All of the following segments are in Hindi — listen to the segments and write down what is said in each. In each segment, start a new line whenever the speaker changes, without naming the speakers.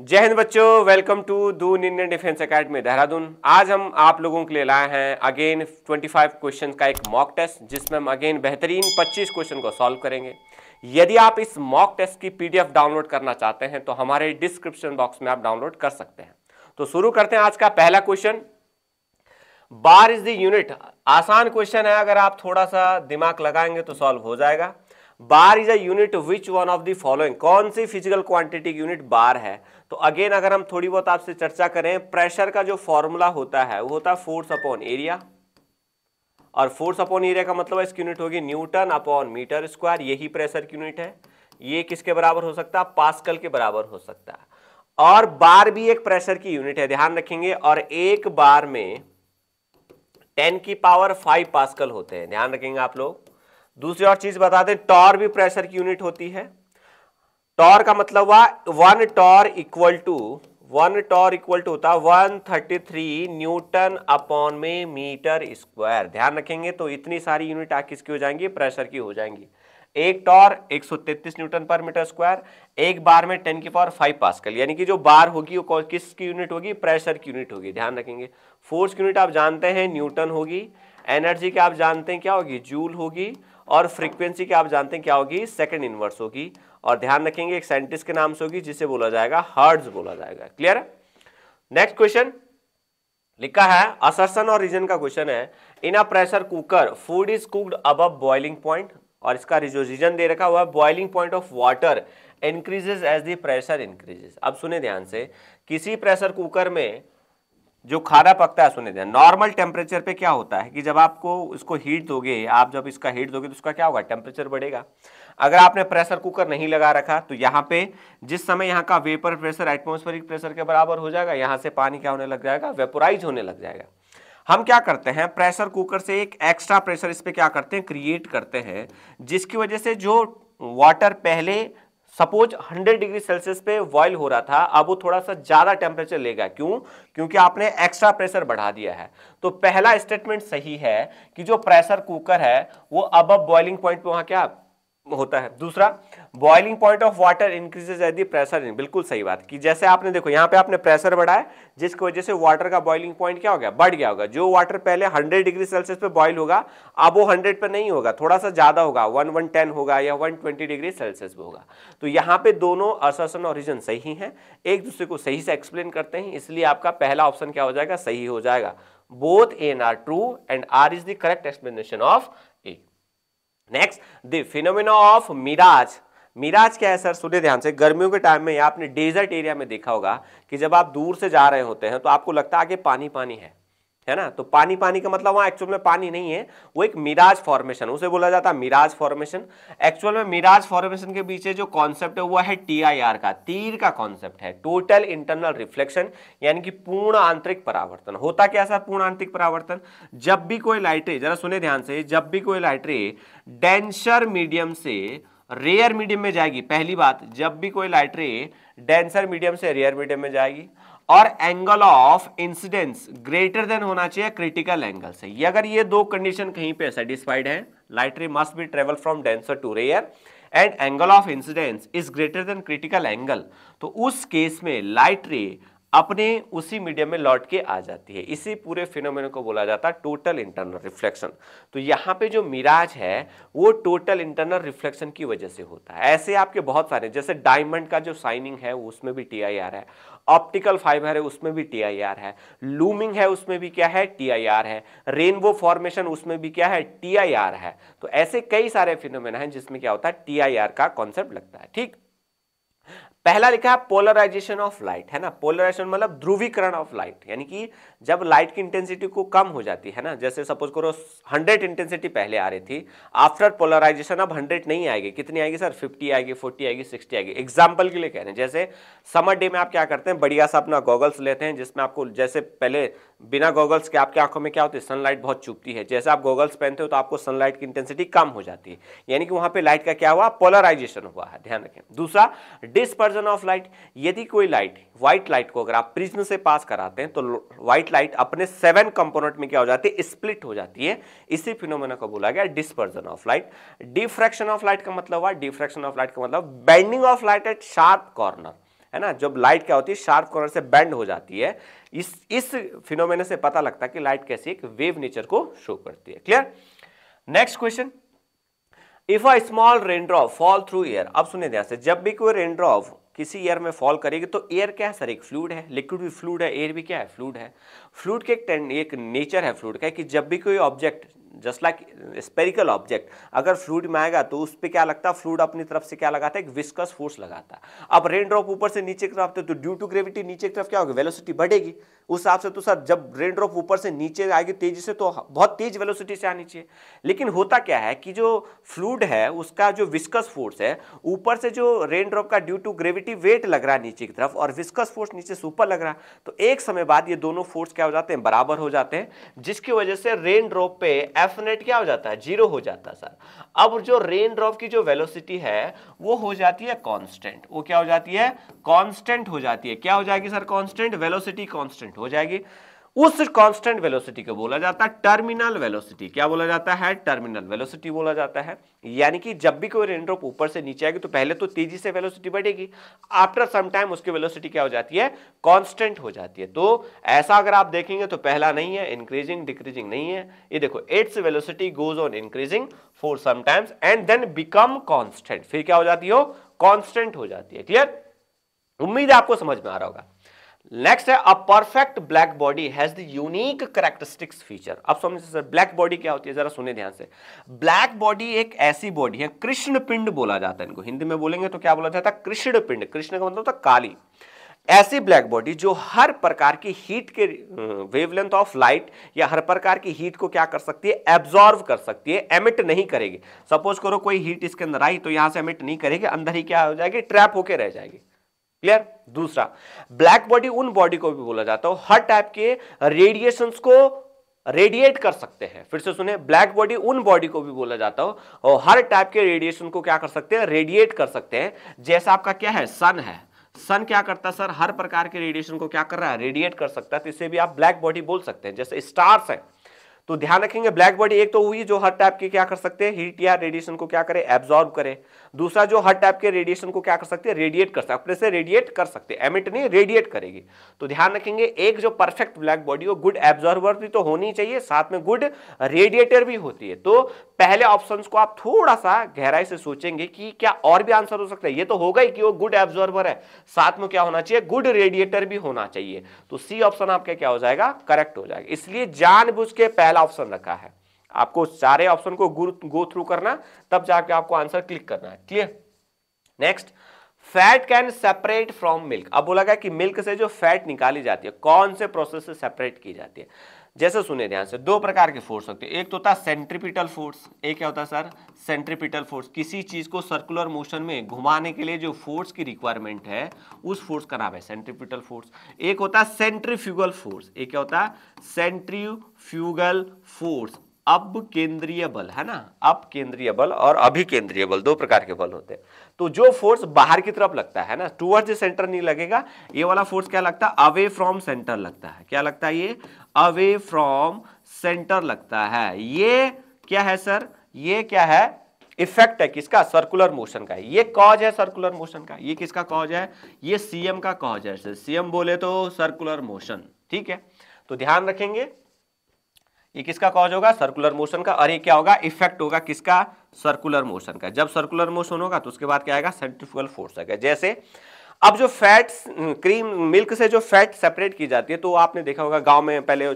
जय हिंद बच्चों welcome to Doon Indian Defence Academy Dehradun आज हम आप लोगों के लिए लाए हैं अगेन 25 क्वेश्चन का एक मॉक टेस्ट जिसमें हम अगेन बेहतरीन 25 क्वेश्चन को सॉल्व करेंगे यदि आप इस मॉक टेस्ट की पीडीएफ डाउनलोड करना चाहते हैं तो हमारे डिस्क्रिप्शन बॉक्स में आप डाउनलोड कर सकते हैं तो शुरू करते हैं आज का पहला question bar is the unit आसान क्वेश्चन है अगर आप थोड़ा सा दिमाग लगाएंगे तो सॉल्व हो जाएगा bar is a unit which one of the following कौन सी फिजिकल क्वांटिटी यूनिट बार है तो अगेन अगर हम थोड़ी बहुत आपसे चर्चा करें प्रेशर का जो फॉर्मूला होता है वो होता है फोर्स अपॉन एरिया और फोर्स अपॉन एरिया का मतलब इसकी यूनिट होगी न्यूटन अपॉन मीटर स्क्वायर यही प्रेशर की यूनिट है ये किसके बराबर हो सकता है पास्कल के बराबर हो सकता है और बार भी एक प्रेशर की यूनिट है ध्यान रखेंगे और एक बार में टेन की पावर फाइव पास्कल होते हैं ध्यान रखेंगे आप लोग दूसरी और चीज बता दें टॉर भी प्रेशर की यूनिट होती है टॉर का मतलब हुआ one torr equal to one torr equal to होता है one thirty three newton upon में मीटर स्क्वायर ध्यान रखेंगे तो इतनी सारी यूनिट आ किसकी हो जाएंगी प्रेशर की हो जाएंगी एक टॉर 133 न्यूटन पर मीटर स्क्वायर एक बार में 10 की पावर 5 पास्कल यानी कि जो बार होगी वो किसकी यूनिट होगी प्रेशर की यूनिट होगी ध्यान रखेंगे फोर्स की यूनिट आप जानते हैं न्यूटन होगी एनर्जी की आप जानते हैं क्या होगी जूल होगी और फ्रीक्वेंसी की आप जानते हैं क्या होगी सेकंड इनवर्स होगी और ध्यान रखेंगे एक साइंटिस्ट के नाम से होगी जिसे बोला जाएगा हर्ड्स बोला जाएगा क्लियर है नेक्स्ट क्वेश्चन लिखा है असरसन और रीजन का क्वेश्चन है in a pressure cooker food is cooked अब बॉइलिंग पॉइंट और इसका जो रीजन दे रखा हुआ है boiling point of water increases as the pressure increases अब सुने ध्यान से किसी प्रेशर कुकर में जो खाना पकता है सुने दें नॉर्मल टेम्परेचर पे क्या होता है कि जब आपको इसको हीट दोगे आप जब इसका हीट दोगे तो उसका क्या होगा टेम्परेचर बढ़ेगा अगर आपने प्रेशर कुकर नहीं लगा रखा तो यहाँ पे जिस समय यहाँ का वेपर प्रेशर एटमोस्फेरिक प्रेशर के बराबर हो जाएगा यहाँ से पानी क्या होने लग जाएगा वेपोराइज होने लग जाएगा हम क्या करते हैं प्रेशर कुकर से एक एक्स्ट्रा प्रेशर इस पर क्या करते हैं क्रिएट करते हैं जिसकी वजह से जो वाटर पहले सपोज 100 डिग्री सेल्सियस पे वॉइल हो रहा था अब वो थोड़ा सा ज़्यादा टेम्परेचर लेगा क्यों क्योंकि आपने एक्स्ट्रा प्रेशर बढ़ा दिया है तो पहला स्टेटमेंट सही है कि जो प्रेशर कुकर है वो अब बॉइलिंग पॉइंट पे वहां क्या होता है दूसरा boiling point of water increases at the pressure बिल्कुल सही बात कि जैसे आपने देखो यहाँ पे आपने प्रेशर बढ़ाया जिसकी वजह से वाटर का बॉइलिंग पॉइंट क्या हो गया बढ़ गया होगा जो वाटर पहले 100 डिग्री सेल्सियस पे बॉइल होगा अब वो 100 पे नहीं होगा थोड़ा सा ज़्यादा होगा वन वन टेन होगा या वन ट्वेंटी डिग्री सेल्सियस पे होगा तो यहाँ पे दोनों असन और रीजन सही हैं एक दूसरे को सही से एक्सप्लेन करते हैं इसलिए आपका पहला ऑप्शन क्या हो जाएगा सही हो जाएगा both and R true and R is the correct explanation of A next the phenomena of mirage mirage क्या है सर सुने ध्यान से गर्मियों के टाइम में आपने डेजर्ट एरिया में देखा होगा कि जब आप दूर से जा रहे होते हैं तो आपको लगता है आगे पानी पानी है है ना तो पानी पानी का मतलब वहां एक्चुअल में पानी नहीं है वो एक मिराज फॉर्मेशन उसे बोला जाता है मिराज फॉर्मेशन एक्चुअल में मिराज फॉर्मेशन के पीछे जो कॉन्सेप्ट है वो है टीआईआर का तीर का कॉन्सेप्ट है टोटल इंटरनल रिफ्लेक्शन यानी कि पूर्ण आंतरिक परावर्तन होता क्या सर पूर्ण आंतरिक परावर्तन जब भी कोई लाइटरे जरा सुने ध्यान से जब भी कोई लाइट्री डेंशर मीडियम से रेयर मीडियम में जाएगी पहली बात जब भी कोई लाइट रे डेंसर मीडियम से रेयर मीडियम में जाएगी और angle of incidence greater than होना चाहिए क्रिटिकल एंगल से ये अगर ये दो कंडीशन कहीं पे सेटिस्फाइड है light ray must be travel from denser to rare and angle of incidence is greater than critical angle तो उस केस में लाइट रे अपने उसी मीडियम में लौट के आ जाती है इसी पूरे फिनोमेन को बोला जाता है टोटल इंटरनल रिफ्लेक्शन तो यहाँ पे जो मिराज है वो टोटल इंटरनल रिफ्लेक्शन की वजह से होता है ऐसे आपके बहुत सारे जैसे डायमंड का जो साइनिंग है उसमें भी टी है ऑप्टिकल फाइबर है उसमें भी टी है लूमिंग है उसमें भी क्या है टी है रेनबो फॉर्मेशन उसमें भी क्या है टी है तो ऐसे कई सारे फिनोमेना हैं जिसमें क्या होता है टी का कॉन्सेप्ट लगता है ठीक पहला लिखा है पोलराइजेशन ऑफ लाइट है ना पोलराइजेशन मतलब ध्रुवीकरण ऑफ लाइट यानी कि जब लाइट की इंटेंसिटी को कम हो जाती है ना जैसे सपोज करो 100 इंटेंसिटी पहले आ रही थी आफ्टर पोलराइजेशन अब 100 नहीं आएगी कितनी आएगी सर 50 आएगी 40 आएगी 60 आएगी एग्जांपल के लिए कह रहे हैं जैसे समर डे में आप क्या करते हैं बढ़िया सा अपना गॉगल्स लेते हैं जिसमें आपको जैसे पहले बिना गॉगल्स के आपकी आंखों में क्या होती है सनलाइट बहुत चुपती है जैसे आप गॉगल्स पहनते हो तो आपको सनलाइट की इंटेंसिटी कम हो जाती है यानी कि वहां पर लाइट का क्या हुआ पोलराइजेशन हुआ है ध्यान रखें दूसरा डिस्पर्स डिस्पर्जन ऑफ लाइट यदि कोई लाइट व्हाइट लाइट को अगर आप प्रिज्म से पास कराते हैं तो व्हाइट लाइट अपने सेवन कंपोनेंट में क्या हो जाती है स्प्लिट हो जाती है इसी फिनोमेना को बोला गया dispersion of light diffraction of light का मतलब हुआ डिफ्रैक्शन ऑफ लाइट का मतलब bending of light at sharp corner है ना जब लाइट क्या होती है शार्प कॉर्नर से बैंड हो जाती है इस इस फिनोमेना से पता लगता है कि लाइट कैसी एक वेव नेचर को शो करती है clear next question if a small raindrop fall through air अब सुनिए ध्यान से जब भी कोई रेनड्रॉप किसी एयर में फॉल करेगी तो एयर क्या है सर एक फ्लूड है लिक्विड भी फ्लूड है एयर भी क्या है फ्लूड है फ्लूड के एक एक नेचर है फ्लूड का कि जब भी कोई object just like spherical object अगर फ्लूड में आएगा तो उस पर क्या लगता है फ्लूड अपनी तरफ से क्या लगाता है एक विस्कस फोर्स लगाता है अब रेन ड्रॉप ऊपर से नीचे की तरफ तो ड्यू टू ग्रेविटी नीचे की तरफ क्या होगी वेलोसिटी बढ़ेगी उस हिसाब से तो सर जब रेन ड्रॉप ऊपर से नीचे आएगी तेजी से तो बहुत तेज वेलोसिटी से आनी चाहिए लेकिन होता क्या है कि जो फ्लूड है उसका जो विस्कस फोर्स है ऊपर से जो रेन ड्रॉप का ड्यू टू ग्रेविटी वेट लग रहा है नीचे की तरफ और विस्कस फोर्स नीचे से ऊपर लग रहा है तो एक समय बाद ये दोनों फोर्स क्या हो जाते हैं बराबर हो जाते हैं जिसकी वजह से रेन ड्रॉप पे नेट क्या हो जाता है जीरो हो जाता है सर अब जो रेन ड्रॉप की जो वेलोसिटी है वो हो जाती है कांस्टेंट वो क्या हो जाती है कांस्टेंट हो जाती है क्या हो जाएगी सर कांस्टेंट वेलोसिटी कांस्टेंट हो जाएगी उस कांस्टेंट वेलोसिटी को बोला जाता है टर्मिनल वेलोसिटी क्या बोला जाता है टर्मिनल वेलोसिटी बोला जाता है यानी कि जब भी कोई रेनड्रॉप ऊपर से नीचे आएगी तो पहले तो तेजी से वेलोसिटी बढ़ेगी आफ्टर सम टाइम उसकी वेलोसिटी क्या हो जाती है कांस्टेंट हो जाती है तो ऐसा अगर आप देखेंगे तो पहला नहीं है इंक्रीजिंग डिक्रीजिंग नहीं है ये देखो its velocity goes on increasing for some times and then become constant फिर क्या हो जाती हो कॉन्स्टेंट हो जाती है क्लियर उम्मीद है आपको समझ में आ रहा होगा नेक्स्ट है a perfect black body has the unique characteristics feature अब समझ सर ब्लैक बॉडी क्या होती है जरा सुने ध्यान से ब्लैक बॉडी एक ऐसी बॉडी है कृष्ण पिंड बोला जाता है इनको हिंदी में बोलेंगे तो क्या बोला जाता है कृष्ण पिंड कृष्ण का मतलब होता काली ऐसी ब्लैक बॉडी जो हर प्रकार की हीट के वेवलेंथ ऑफ लाइट या हर प्रकार की हीट को क्या कर सकती है एब्जॉर्व कर सकती है एमिट नहीं करेगी सपोज करो कोई हीट इसके अंदर आई तो यहां से एमिट नहीं करेगी अंदर ही क्या हो जाएगी ट्रैप होकर रह जाएगी क्लियर दूसरा ब्लैक बॉडी उन बॉडी को भी बोला जाता है हर टाइप के रेडिएशन को रेडिएट कर सकते हैं फिर से सुने ब्लैक बॉडी उन बॉडी को भी बोला जाता हो और हर टाइप के रेडिएशन को क्या कर सकते हैं रेडिएट कर सकते हैं जैसा आपका क्या है सन है सन क्या करता है सर हर प्रकार के रेडिएशन को क्या कर रहा है रेडिएट कर सकता है तो इसे भी आप ब्लैक बॉडी बोल सकते हैं जैसे स्टार्स है तो ध्यान रखेंगे ब्लैक बॉडी एक तो हुई जो हर टाइप की क्या कर सकते हैं हीट या रेडिएशन को क्या करे एब्जॉर्ब करे दूसरा जो हर टाइप के रेडिएशन को क्या कर सकते हैं रेडिएट कर सकते अपने से रेडिएट कर सकते हैं एमिट नहीं रेडिएट करेगी तो ध्यान रखेंगे एक जो परफेक्ट ब्लैक बॉडी हो गुड एब्जॉर्वर भी तो होनी चाहिए साथ में गुड रेडिएटर भी होती है तो पहले ऑप्शन को आप थोड़ा सा गहराई से सोचेंगे कि क्या और भी आंसर हो सकता है ये तो होगा ही कि वो गुड एब्जॉर्वर है साथ में क्या होना चाहिए गुड रेडिएटर भी होना चाहिए तो सी ऑप्शन आपका क्या हो जाएगा करेक्ट हो जाएगा इसलिए जानबूझ के पहले पहला ऑप्शन रखा है आपको सारे ऑप्शन को गो थ्रू करना तब जाके आपको आंसर क्लिक करना है clear next fat can separate from milk अब बोला गया कि मिल्क से जो फैट निकाली जाती है कौन से प्रोसेस से सेपरेट की जाती है जैसे सुने ध्यान से दो प्रकार के फोर्स होते हैं एक तो होता है सेंट्रीपिटल फोर्स एक क्या होता है सर सेंट्रीपिटल फोर्स किसी चीज़ को सर्कुलर मोशन में घुमाने के लिए जो फोर्स की रिक्वायरमेंट है उस फोर्स का नाम है सेंट्रीपिटल फोर्स एक होता है सेंट्रीफ्यूगल फोर्स एक क्या होता है सेंट्रीफ्यूगल फोर्स अब केंद्रीय बल है ना अब केंद्रीय बल और अभी केंद्रीय बल दो प्रकार के बल होते हैं तो जो फोर्स बाहर की तरफ लगता है ना टूवर्ड सेंटर नहीं लगेगा ये वाला फोर्स क्या लगता है अवे फ्रॉम सेंटर लगता है क्या लगता है ये अवे फ्रॉम सेंटर लगता है ये क्या है सर ये क्या है इफेक्ट है किसका सर्कुलर मोशन का ये कॉज है सर्कुलर मोशन का ये किसका कॉज है ये सीएम का कॉज है सर सीएम बोले तो सर्कुलर मोशन ठीक है तो ध्यान रखेंगे ये किसका कॉज होगा सर्कुलर मोशन का और ये क्या होगा इफेक्ट होगा किसका सर्कुलर मोशन का जब सर्कुलर मोशन होगा तो उसके बाद क्या आएगा सेंट्रिफिकल फोर्स आएगा जैसे अब जो फैट्स क्रीम मिल्क से जो फैट सेपरेट की जाती है तो आपने देखा होगा गांव में पहले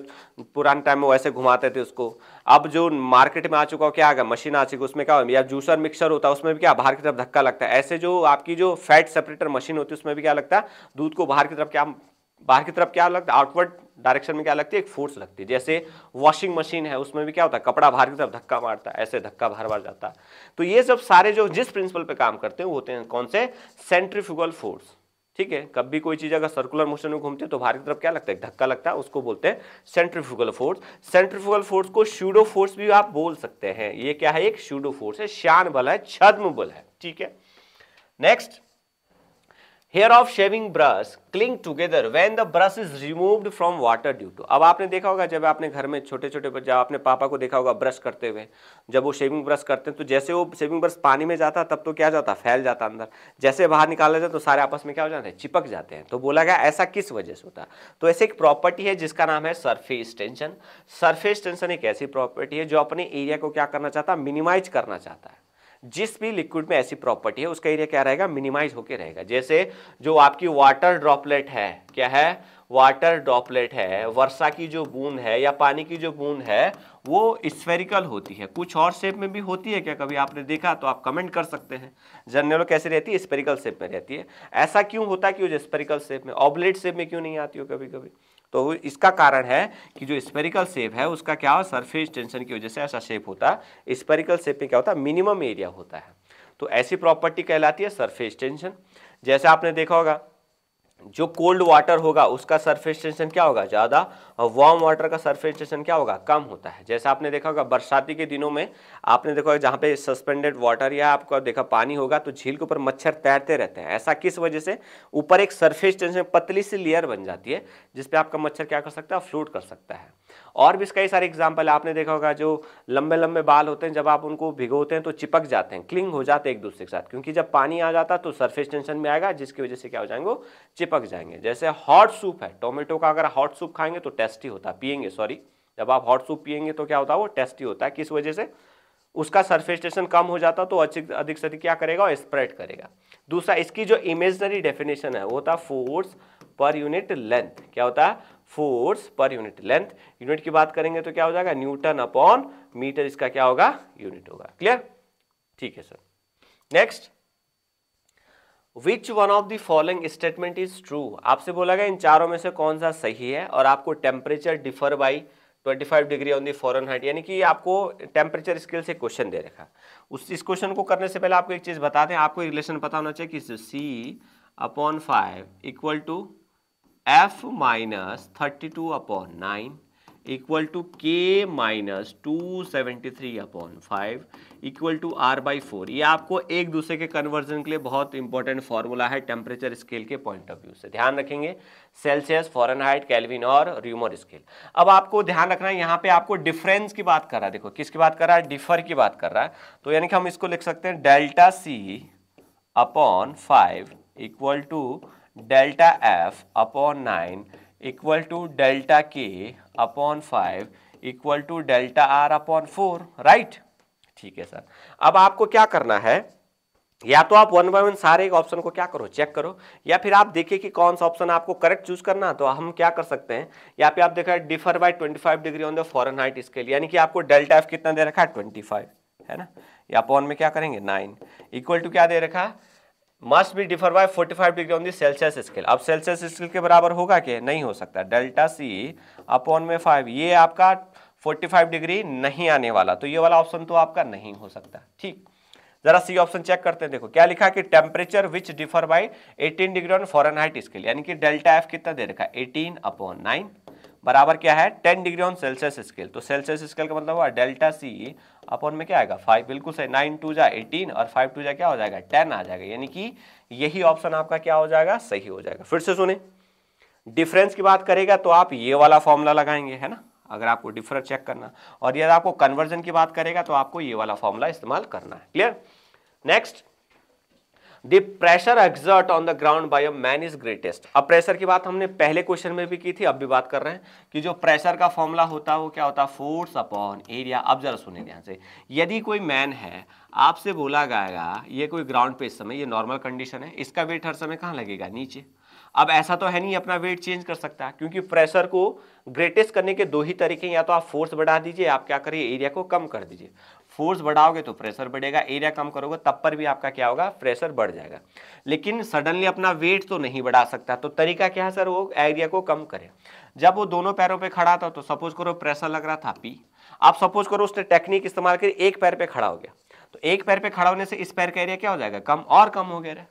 पुराने टाइम में वैसे घुमाते थे उसको अब जो मार्केट में आ चुका हो क्या आ गया मशीन आ चुकी उसमें क्या या जूसर मिक्सर होता है उसमें भी क्या बाहर की तरफ धक्का लगता है ऐसे जो आपकी जो फैट सेपरेटर मशीन होती है उसमें भी क्या लगता है दूध को बाहर की तरफ क्या बाहर की तरफ क्या लगता है आउटवर्ड डायरेक्शन में क्या लगती है एक फोर्स लगती है जैसे वॉशिंग मशीन है उसमें भी क्या होता है कपड़ा बाहर की तरफ धक्का मारता है ऐसे धक्का बाहर बाहर जाता है तो ये सब सारे जो जिस प्रिंसिपल पे काम करते हैं वो होते हैं कौन से सेंट्रीफ्यूगल फोर्स ठीक है कब भी कोई चीज़ अगर सर्कुलर मोशन में घूमती है तो बाहर की तरफ क्या लगता है धक्का लगता है उसको बोलते हैं सेंट्रीफ्यूगल फोर्स सेंट्रीफ्यूगल फोर्स को शूडो फोर्स भी आप बोल सकते हैं ये क्या है एक शूडो फोर्स है शान बल है छद्म बल है ठीक है next hair of shaving brush cling together when the brush is removed from water due to अब आपने देखा होगा जब आपने घर में छोटे छोटे जब आपने पापा को देखा होगा ब्रश करते हुए जब वो शेविंग ब्रश करते हैं तो जैसे वो शेविंग ब्रश पानी में जाता तब तो क्या जाता फैल जाता अंदर जैसे बाहर निकाला जाता तो सारे आपस में क्या हो जाते हैं चिपक जाते हैं तो बोला गया ऐसा किस वजह से होता तो ऐसे एक प्रॉपर्टी है जिसका नाम है सरफेस टेंशन सरफेस टेंशन एक ऐसी प्रॉपर्टी है जो अपने एरिया को क्या करना चाहता है मिनिमाइज करना चाहता है जिस भी लिक्विड में ऐसी प्रॉपर्टी है उसका एरिया क्या रहेगा मिनिमाइज होकर रहेगा जैसे जो आपकी वाटर ड्रॉपलेट है क्या है वाटर ड्रॉपलेट है वर्षा की जो बूंद है या पानी की जो बूंद है वो स्फेरिकल होती है कुछ और शेप में भी होती है क्या कभी आपने देखा तो आप कमेंट कर सकते हैं जर्नल कैसे रहती है स्पेरिकल शेप में रहती है ऐसा क्यों होता है कि वो स्पेरिकल शेप में ऑबलेट शेप में क्यों नहीं आती हो कभी कभी तो इसका कारण है कि जो स्पेरिकल शेप है उसका क्या हो सरफेस टेंशन की वजह से ऐसा शेप होता है स्पेरिकल शेप में क्या होता है मिनिमम एरिया होता है तो ऐसी प्रॉपर्टी कहलाती है सरफेस टेंशन जैसे आपने देखा होगा जो कोल्ड वाटर होगा उसका सरफेस टेंशन क्या होगा ज़्यादा और वार्म वाटर का सरफेस टेंशन क्या होगा कम होता है जैसा आपने देखा होगा बरसाती के दिनों में आपने देखा होगा जहाँ पे सस्पेंडेड वाटर या आपका देखा पानी होगा तो झील के ऊपर मच्छर तैरते रहते हैं ऐसा किस वजह से ऊपर एक सरफेस टेंशन पतली सी लेयर बन जाती है जिसपे आपका मच्छर क्या कर सकता है फ्लूट कर सकता है और भी कई सारे एग्जाम्पल आपने देखा होगा जो लंबे लंबे बाल होते हैं जब आप उनको भिगोते हैं तो चिपक जाते हैं क्लिंग हो जाते हैं एक दूसरे के साथ क्योंकि जब पानी आ जाता है तो सरफेस टेंशन में आएगा जिसकी वजह से क्या हो जाएंगे चिपक जाएंगे जैसे हॉट सूप है टोमेटो का अगर हॉट सूप खाएंगे तो टेस्टी होता है पियेंगे सॉरी जब आप हॉट सूप पियेंगे तो क्या होता है वो टेस्टी होता है किस वजह से उसका सरफेस कम हो जाता तो अधिक अधिक से क्या करेगा और स्प्रेड करेगा दूसरा इसकी जो इमेजनरी डेफिनेशन है वो होता है फोर्स पर यूनिट लेंथ क्या होता है force per unit length unit की बात करेंगे तो क्या हो जाएगा न्यूटन अपॉन मीटर इसका क्या होगा यूनिट होगा क्लियर ठीक है sir next which one of the following statement is true आपसे बोला गया इन चारों में से कौन सा सही है और आपको temperature differ by 25 degree on the Fahrenheit यानी कि आपको टेम्परेचर स्केल से क्वेश्चन दे रखा उस इस क्वेश्चन को करने से पहले आपको एक चीज़ बता दें आपको रिलेशन पता होना चाहिए कि C upon five equal to F minus thirty two upon nine equal to K minus two seventy three upon five equal to R by four ये आपको एक दूसरे के कन्वर्जन के लिए बहुत इंपॉर्टेंट फॉर्मूला है टेम्परेचर स्केल के पॉइंट ऑफ व्यू से ध्यान रखेंगे सेल्सियस फॉरन हाइट कैलविन और र्यूमर स्केल अब आपको ध्यान रखना है यहाँ पे आपको डिफरेंस की बात कर रहा है देखो किसकी बात कर रहा है डिफर की बात कर रहा है तो यानी कि हम इसको लिख सकते हैं delta C upon five equal to delta F upon nine equal to delta K upon five equal to delta R upon four right ठीक है सर अब आपको क्या करना है या तो आप वन बाय वन सारे ऑप्शन को क्या करो चेक करो या फिर आप देखिए कि कौन सा ऑप्शन आपको करेक्ट चूज करना तो हम क्या कर सकते हैं या फिर आप देखा है differ by 25 degree on the Fahrenheit scale यानी कि आपको डेल्टा एफ कितना दे रखा है 25 है ना या अपॉन में क्या करेंगे नाइन इक्वल टू क्या दे रखा है must be differ by 45 degree on the Celsius scale अब सेल्सियस स्केल के बराबर होगा क्या नहीं हो सकता डेल्टा सी अपॉन में फाइव ये आपका 45 डिग्री नहीं आने वाला तो ये वाला ऑप्शन तो आपका नहीं हो सकता ठीक जरा सी ऑप्शन चेक करते हैं देखो क्या लिखा कि temperature which differ by 18 degree on Fahrenheit scale यानी कि डेल्टा एफ कितना दे रखा है 18 अपॉन 9 बराबर क्या है 10 डिग्री ऑन सेल्सियस स्केल तो सेल्सियस स्केल का मतलब हुआ डेल्टा सी अपॉन में क्या आएगा फाइव बिल्कुल सही नाइन टू जा एटीन और फाइव टू जा क्या हो जाएगा टेन आ जाएगा यानी कि यही ऑप्शन आपका क्या हो जाएगा सही हो जाएगा फिर से सुने डिफरेंस की बात करेगा तो आप ये वाला फॉर्मूला लगाएंगे है ना अगर आपको डिफरेंस चेक करना और यदि आपको कन्वर्जन की बात करेगा तो आपको ये वाला फॉर्मूला इस्तेमाल करना है clear next the pressure exert on the ground by a man is greatest अब प्रेशर की बात हमने पहले क्वेश्चन में भी की थी अब भी बात कर रहे हैं कि जो प्रेशर का फॉर्मूला होता है वो क्या होता है फोर्स अपॉन एरिया अब जरा सुनिए ध्यान से यदि कोई मैन है आपसे बोला जाएगा ये कोई ग्राउंड पे इस समय ये नॉर्मल कंडीशन है इसका वेट हर समय कहाँ लगेगा नीचे अब ऐसा तो है नहीं अपना वेट चेंज कर सकता क्योंकि प्रेशर को ग्रेटेस्ट करने के दो ही तरीके या तो आप फोर्स बढ़ा दीजिए आप क्या करिए एरिया को कम कर दीजिए फोर्स बढ़ाओगे तो प्रेशर बढ़ेगा एरिया कम करोगे तब पर भी आपका क्या होगा प्रेशर बढ़ जाएगा लेकिन सडनली अपना वेट तो नहीं बढ़ा सकता तो तरीका क्या है सर वो एरिया को कम करें जब वो दोनों पैरों पे खड़ा था तो सपोज करो प्रेशर लग रहा था पी आप सपोज करो उसने टेक्निक इस्तेमाल कर एक पैर पर खड़ा हो गया तो एक पैर पर खड़ा होने से इस पैर का एरिया क्या हो जाएगा कम और कम हो गया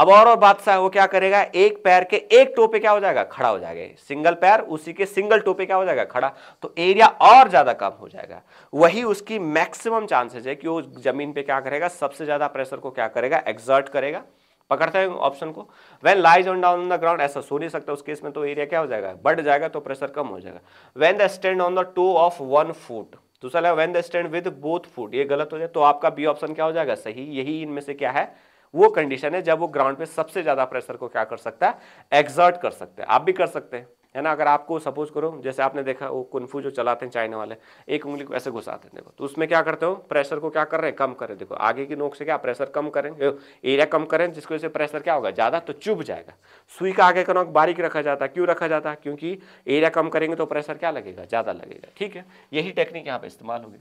अब और और बादशाह वो क्या करेगा एक पैर के एक टोपे क्या हो जाएगा खड़ा हो जाएगा सिंगल पैर उसी के सिंगल टोपे क्या हो जाएगा खड़ा तो एरिया और ज्यादा कम हो जाएगा वही उसकी मैक्सिमम चांसेस है कि वो जमीन पे क्या करेगा सबसे ज्यादा प्रेशर को क्या करेगा एक्सर्ट करेगा पकड़ते हैं ऑप्शन को when lies on down the ground ऐसा सो नहीं सकता उस केस में तो एरिया क्या हो जाएगा बढ़ जाएगा तो प्रेशर कम हो जाएगा when the stand on the toe of one foot दूसरा है the stand with both foot ये गलत हो जाए तो आपका बी ऑप्शन क्या हो जाएगा सही यही इनमें से क्या है वो कंडीशन है जब वो ग्राउंड पे सबसे ज़्यादा प्रेशर को क्या कर सकता है एग्जर्ट कर सकते हैं आप भी कर सकते हैं है ना अगर आपको सपोज करो जैसे आपने देखा वो कुनफू जो चलाते हैं चाइना वाले एक उंगली को ऐसे घुसाते हैं देखो तो उसमें क्या करते हो प्रेशर को क्या कर रहे हैं कम करें देखो आगे की नोक से क्या प्रेशर कम करें एरिया कम करें जिसकी वजह से प्रेशर क्या होगा ज़्यादा तो चुभ जाएगा सुई का आगे का नोक बारीक रखा जाता है क्यों रखा जाता है क्योंकि एरिया कम करेंगे तो प्रेशर क्या लगेगा ज़्यादा लगेगा ठीक है यही टेक्निक यहाँ पे इस्तेमाल होगी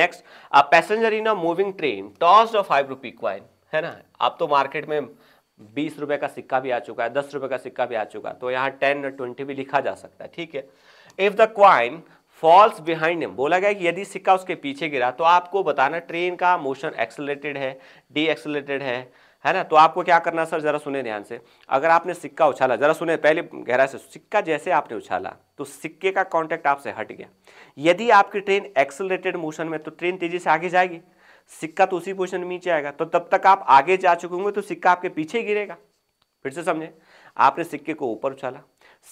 next a passenger in a moving train toss of five rupee coin है ना अब तो मार्केट में बीस रुपये का सिक्का भी आ चुका है दस रुपये का सिक्का भी आ चुका है तो यहाँ टेन और ट्वेंटी भी लिखा जा सकता है ठीक है if the coin falls behind him बोला गया कि यदि सिक्का उसके पीछे गिरा तो आपको बताना ट्रेन का मोशन एक्सेलेटेड है डी एक्सेलेटेड है है ना तो आपको क्या करना सर जरा सुने ध्यान से अगर आपने सिक्का उछाला जरा सुने पहले गहरा से सिक्का जैसे आपने उछाला तो सिक्के का कांटेक्ट आपसे हट गया यदि आपकी ट्रेन एक्सेलेटेड मोशन में तो ट्रेन तेजी से आगे जाएगी सिक्का तो उसी पोजिशन में नीचे आएगा तो तब तक आप आगे जा चुके होंगे तो सिक्का आपके पीछे गिरेगा फिर से समझे आपने सिक्के को ऊपर उछाला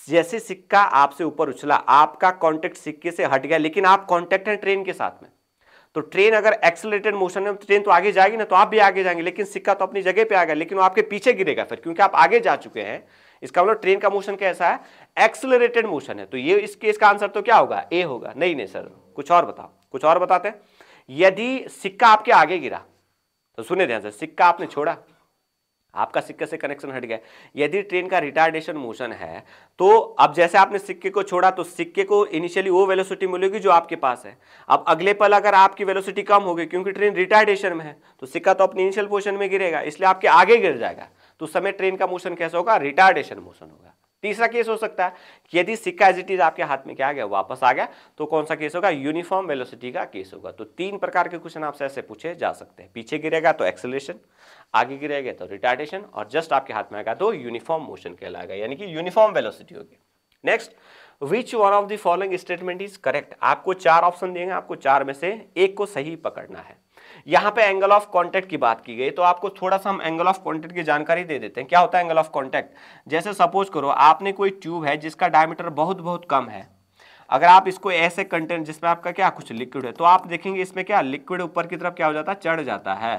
जैसे सिक्का आपसे ऊपर उछला आपका कांटेक्ट सिक्के से हट गया लेकिन आप कांटेक्ट हैं ट्रेन के साथ में तो ट्रेन अगर एक्सलेटेड मोशन में ट्रेन तो आगे जाएगी ना तो आप भी आगे जाएंगे लेकिन सिक्का तो अपनी जगह पे आ गया लेकिन वो आपके पीछे गिरेगा फिर क्योंकि आप आगे जा चुके हैं इसका मतलब ट्रेन का मोशन कैसा है एक्सलरेटेड मोशन है तो ये इस केस का आंसर तो क्या होगा ए होगा नहीं नहीं सर कुछ और बताओ कुछ और बताते हैं यदि सिक्का आपके आगे गिरा तो सुने ध्यान से सिक्का आपने छोड़ा आपका सिक्के से कनेक्शन हट गया यदि ट्रेन का रिटार्डेशन मोशन है तो अब जैसे आपने सिक्के को छोड़ा तो सिक्के को इनिशियली वो वेलोसिटी मिलेगी जो आपके पास है अब अगले पल अगर आपकी वेलोसिटी कम होगी क्योंकि ट्रेन रिटार्डेशन में है तो सिक्का तो अपनी इनिशियल पोजिशन में गिरेगा इसलिए आपके आगे गिर जाएगा तो उस समय ट्रेन का मोशन कैसा होगा रिटार्डेशन मोशन होगा तीसरा केस हो सकता है कि यदि सिक्का एज इट इज आपके हाथ में क्या आ गया वापस आ गया तो कौन सा केस होगा यूनिफॉर्म वेलोसिटी का केस होगा तो तीन प्रकार के क्वेश्चन आपसे ऐसे पूछे जा सकते हैं पीछे गिरेगा तो एक्सेलेशन आगे गिरेगा तो रिटार्डेशन और जस्ट आपके हाथ में आएगा तो यूनिफॉर्म मोशन कहलाएगा यानी कि यूनिफॉर्म वेलोसिटी होगी next which one of the following statement is correct आपको चार ऑप्शन देंगे आपको चार में से एक को सही पकड़ना है यहाँ पे एंगल ऑफ कॉन्टेक्ट की बात की गई तो आपको थोड़ा सा हम एंगल ऑफ कॉन्टेक्ट की जानकारी दे देते हैं क्या होता है एंगल ऑफ कॉन्टेक्ट जैसे सपोज करो आपने कोई ट्यूब है जिसका डायमीटर बहुत बहुत कम है अगर आप इसको ऐसे कंटेंट जिसमें आपका क्या कुछ लिक्विड है तो आप देखेंगे इसमें क्या लिक्विड ऊपर की तरफ क्या हो जाता है चढ़ जाता है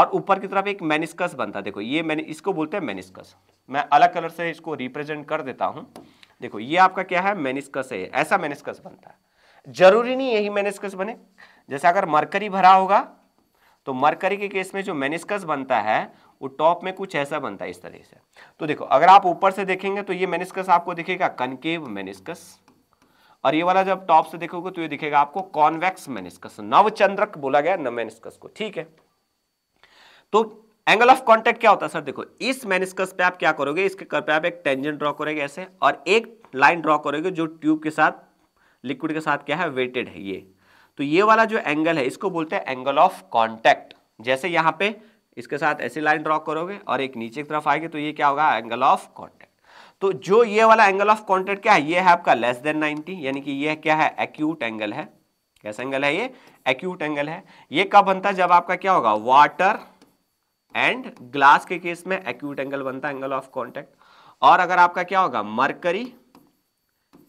और ऊपर की तरफ एक मेनिस्कस बनता है देखो ये मैंने इसको बोलते हैं मेनिस्कस मैं अलग कलर से इसको रिप्रेजेंट कर देता हूँ देखो ये आपका क्या है मेनिस्कस है ऐसा मेनिस्कस बनता है जरूरी नहीं यही मेनिस्कस बने जैसे अगर मरकरी भरा होगा तो मरकरी के केस में जो मेनिस्कस बनता है वो टॉप में कुछ ऐसा बनता है इस तरह से तो देखो अगर आप ऊपर से देखेंगे तो ये मेनिस्कस आपको दिखेगा कनकेव मेनिस्कस और ये वाला जब टॉप से देखोगे तो ये दिखेगा आपको कॉन्वेक्स मेनिस्कस नवचंद्रक बोला गया नव मेनिस्कस को ठीक है तो एंगल ऑफ कॉन्टेक्ट क्या होता है सर देखो इस मेनिस्कस पे आप क्या करोगे इसके कर पे आप एक टेंजेंट ड्रॉ करोगे ऐसे और एक लाइन ड्रॉ करोगे जो ट्यूब के साथ लिक्विड के साथ क्या है वेटेड है ये तो ये वाला जो एंगल है इसको बोलते हैं एंगल ऑफ कॉन्टैक्ट जैसे यहाँ पे इसके साथ ऐसी लाइन ड्रॉ करोगे और एक नीचे की तरफ आएगी तो ये क्या होगा एंगल ऑफ कॉन्टैक्ट तो जो ये वाला एंगल ऑफ कॉन्टैक्ट क्या है ये है आपका लेस देन 90 यानी कि ये क्या है एक्यूट एंगल है कैसा एंगल है ये एक्यूट एंगल है ये कब बनता है जब आपका क्या होगा वाटर एंड ग्लास के केस में एक्यूट एंगल बनता है एंगल ऑफ कॉन्टैक्ट और अगर आपका क्या होगा मरकरी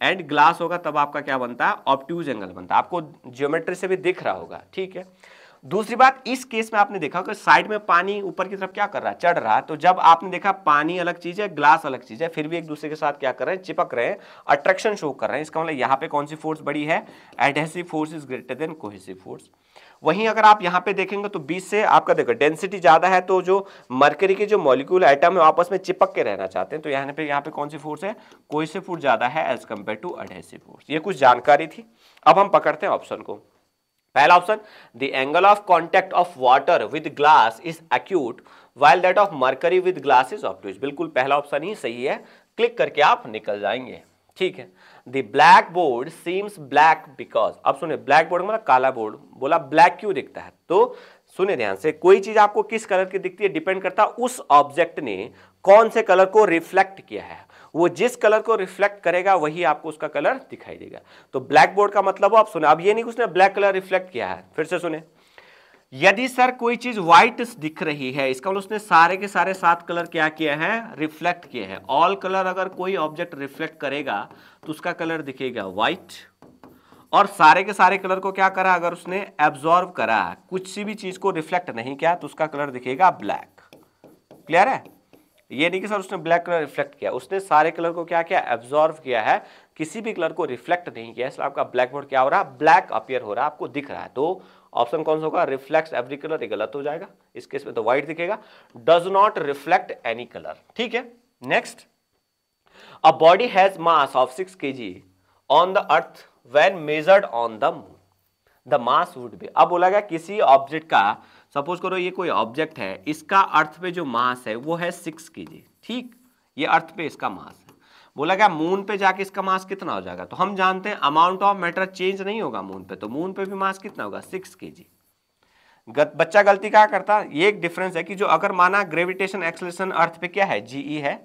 एंड ग्लास होगा तब आपका क्या बनता है ऑप्ट्यूज एंगल बनता है आपको ज्योमेट्री से भी दिख रहा होगा ठीक है दूसरी बात इस केस में आपने देखा कि साइड में पानी ऊपर की तरफ क्या कर रहा है चढ़ रहा है तो जब आपने देखा पानी अलग चीज है ग्लास अलग चीज है फिर भी एक दूसरे के साथ क्या कर रहे हैं चिपक रहे हैं अट्रैक्शन शो कर रहे हैं इसका मतलब यहाँ पे कौन सी फोर्स बड़ी है adhesive force is greater than cohesive force वहीं अगर आप यहाँ पे देखेंगे तो बीस से आपका देखो डेंसिटी ज़्यादा है तो जो मरकरी के जो मॉलिक्यूल आइटम है आपस में चिपक के रहना चाहते हैं तो यहाँ पे यहाँ पे कौन सी फोर्स है कोई से फोर्स ज़्यादा है as compared to adhesive force ये कुछ जानकारी थी अब हम पकड़ते हैं ऑप्शन को पहला option the angle of contact of water with glass is acute while that of mercury with glass is obtuse बिल्कुल पहला ऑप्शन ही सही है क्लिक करके आप निकल जाएंगे ठीक है the blackboard seems black because अब सुने ब्लैक बोर्ड मतलब काला बोर्ड बोला ब्लैक क्यों दिखता है तो सुने ध्यान से कोई चीज आपको किस कलर की दिखती है डिपेंड करता है उस ऑब्जेक्ट ने कौन से कलर को रिफ्लेक्ट किया है वो जिस कलर को रिफ्लेक्ट करेगा वही आपको उसका कलर दिखाई देगा तो ब्लैक बोर्ड का मतलब आप सुने अब ये नहीं कि उसने ब्लैक कलर रिफ्लेक्ट किया है फिर से सुने यदि सर कोई चीज व्हाइट दिख रही है इसका मतलब उसने सारे के सारे सात कलर क्या किए हैं रिफ्लेक्ट किए हैं ऑल कलर अगर कोई ऑब्जेक्ट रिफ्लेक्ट करेगा तो उसका कलर दिखेगा व्हाइट और सारे के सारे कलर को क्या करा अगर उसने एब्जॉर्व करा कुछ सी भी चीज को रिफ्लेक्ट नहीं किया तो उसका कलर दिखेगा ब्लैक क्लियर है ये नहीं कि सर उसने ब्लैक कलर रिफ्लेक्ट किया उसने सारे कलर को क्या किया एब्जॉर्व किया है किसी भी कलर को रिफ्लेक्ट नहीं किया इसलिए आपका ब्लैक बोर्ड क्या हो रहा है ब्लैक अपियर हो रहा है आपको दिख रहा है तो ऑप्शन कौन सा होगा रिफ्लेक्ट एवरी कलर ये गलत हो जाएगा इस केस में तो व्हाइट दिखेगा does not reflect any colour ठीक है next a body has mass of six K G on the earth when measured on the moon the mass would be अब बोला गया किसी ऑब्जेक्ट का सपोज करो ये कोई ऑब्जेक्ट है इसका अर्थ पे जो मास है वो है सिक्स के जी ठीक ये अर्थ पे इसका मास है बोला गया मून पे जाके इसका मास कितना हो जाएगा तो हम जानते हैं अमाउंट ऑफ मैटर चेंज नहीं होगा मून पे तो मून पे भी मास कितना होगा सिक्स के जी बच्चा गलती क्या करता ये एक डिफरेंस है कि जो अगर माना ग्रेविटेशन एक्सलेशन अर्थ पे क्या है जीई है